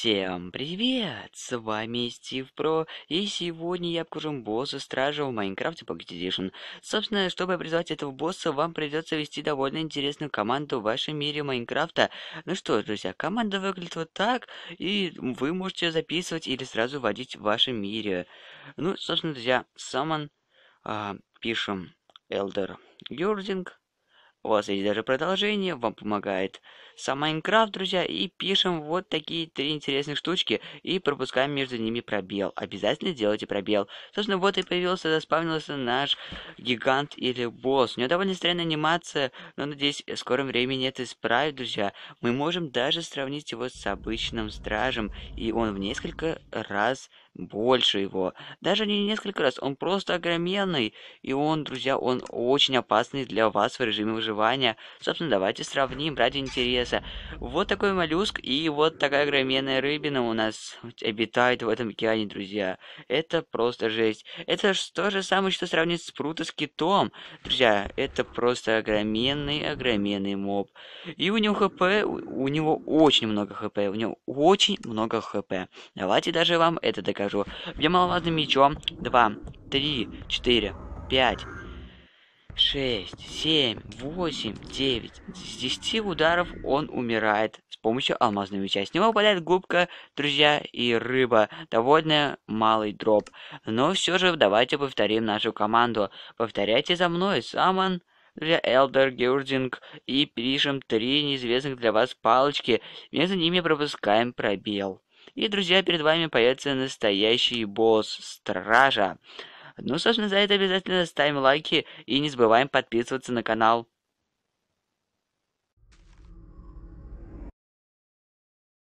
Всем привет! С вами Стив Про, и сегодня я покажу босса Стража в Майнкрафте Pocket Edition. Собственно, чтобы призвать этого босса, вам придется вести довольно интересную команду в вашем мире Майнкрафта. Ну что, друзья, команда выглядит вот так, и вы можете записывать или сразу вводить в вашем мире. Ну, собственно, друзья, summon, э, а, пишем Elder Юрдинг, у вас есть даже продолжение, вам помогает сам Майнкрафт, друзья, и пишем вот такие три интересных штучки и пропускаем между ними пробел. Обязательно делайте пробел. Собственно, вот и появился, заспавнился наш гигант или босс. У него довольно странная анимация, но, надеюсь, в скором времени это исправит, друзья. Мы можем даже сравнить его с обычным стражем, и он в несколько раз больше его. Даже не несколько раз, он просто огроменный. И он, друзья, он очень опасный для вас в режиме выживания. Собственно, давайте сравним ради интереса. Вот такой моллюск и вот такая огроменная рыбина у нас обитает в этом океане, друзья. Это просто жесть. Это то же самое, что сравнить с спрута с китом. Друзья, это просто огроменный, огроменный моб. И у него хп, у, у него очень много хп, у него очень много хп. Давайте даже вам это доказать скажу. Бьем алмазным мечом. Два, три, четыре, пять, шесть, семь, восемь, девять. С десяти ударов он умирает с помощью алмазного меча. С него выпадает губка, друзья, и рыба. Довольно малый дроп. Но все же давайте повторим нашу команду. Повторяйте за мной. Саман друзья, Элдер, Гюрдинг, и пишем три неизвестных для вас палочки. Между ними пропускаем пробел. И, друзья, перед вами появится настоящий босс Стража. Ну, собственно, за это обязательно ставим лайки и не забываем подписываться на канал.